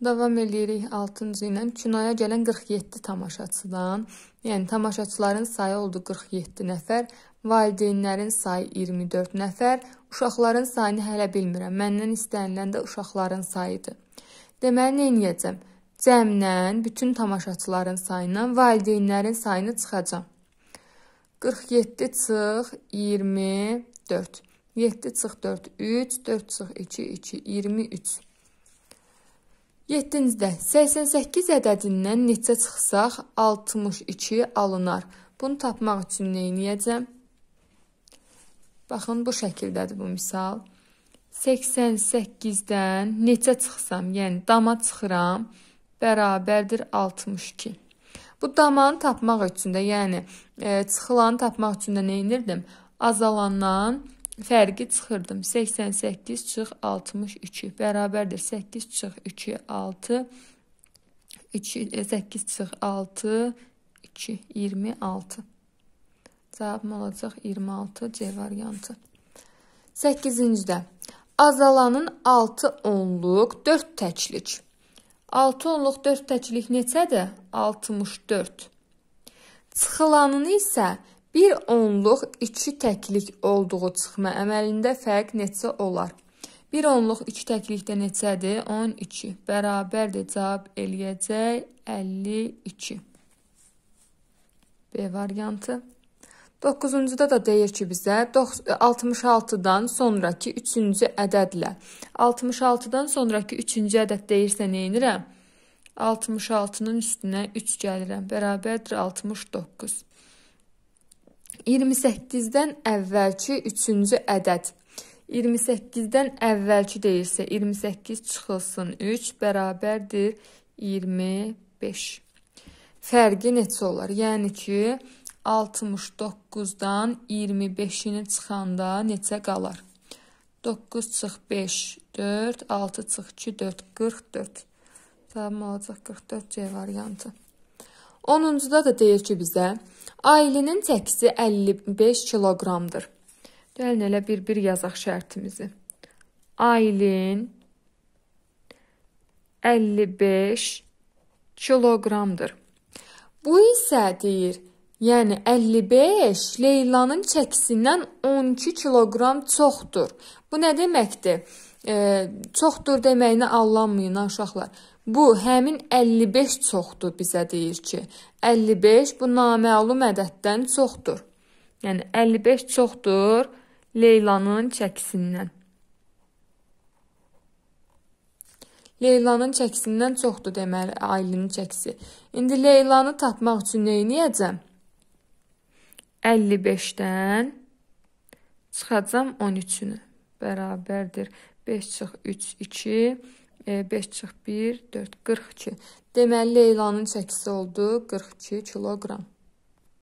Davam eləyirik 6-cı ilə kinoya gələn 47 tamaşaçıdan, yəni tamaşaçıların sayı oldu 47 nəfər, valideynlərin sayı 24 nəfər, uşaqların sayını hələ bilmirəm. Məndən istənilən də uşaqların sayıdır. Deməli nə edəcəm? Cəmdən bütün tamaşaçıların sayından valideynlərin sayını çıxacağam. 47 çıx 24. 7 çıx 4 3, 4 çıx 2 2 23. 7-də 88 ədədindən neçə çıxsaq 62 alınar. Bunu tapmaq üçün nə edəcəm? Baxın, bu şəkildədir bu misal. 88-dən neçə çıxsam, yəni dama çıxıram, bərabərdir 62. Bu damanı tapmaq üçün də, yəni e, çıxılanı tapmaq üçün də nə edirdim? Azalandan Fərqi çıxırdım. 88 çıx 62 bərabərdir 8 çıx 2 6 3 8 çıx 6 2 26. Cavabım olacaq 26 C variantı. 8-cidə azalanın 6 onluq 4 təklik. 6 onluq 4 təklik neçədir? 64. Çıxılanın isə Bir onluq iki təklik olduğu çıxma əməlində fərq neçə olar? Bir onluq iki təklikdə neçədir? 12 bərabərdir cavab eləyəcək 52. B variantı. 9-cuda da deyir ki, bizə 66-dan sonrakı 3-cü ədədlə. 66-dan sonrakı 3-cü ədəd deyirsə nə edirəm? 66-nın üstünə 3 gəlirəm. Bərabərdir 69. 28-dən əvvəlki 3-cü ədəd. 28-dən əvvəlki deyirsə 28 çıxılsın 3 bərabərdir 25. Fərqi neçə olar? Yəni ki 69-dan 25-ini çıxanda neçə qalar? 9 çıx 5 4, 6 çıx 2 4 44. Tamam olacaq 44C variantı. 10-cuda da deyir ki bizə Ailənin çəkisi 55 kiloqramdır. Gəlin elə bir-bir yazaq şərtimizi. Aylin 55 kiloqramdır. Bu isə deyir, yəni 55 Leylanın çəkisindən 12 kiloqram çoxdur. Bu nə deməkdir? e, çoxdur deməyinə allanmayın uşaqlar. Bu həmin 55 çoxdur bizə deyir ki, 55 bu naməlum ədəddən çoxdur. Yəni 55 çoxdur Leylanın çəkisindən. Leylanın çəkisindən çoxdur deməli Aylinin çəkisi. İndi Leylanı tapmaq üçün nə edəcəm? 55-dən çıxacam 13-ünü bərabərdir 5 çıx 3, 2, 5 çıx 1, 4, 42. Deməli, Leylanın çəkisi oldu 42 kiloqram.